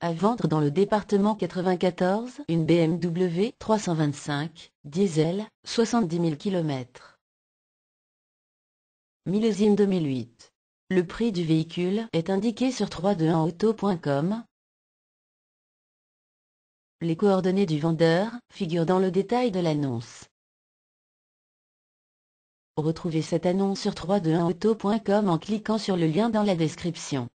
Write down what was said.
À vendre dans le département 94 une BMW 325, diesel, 70 000 km. Millésime 2008. Le prix du véhicule est indiqué sur 321auto.com. Les coordonnées du vendeur figurent dans le détail de l'annonce. Retrouvez cette annonce sur 321auto.com en cliquant sur le lien dans la description.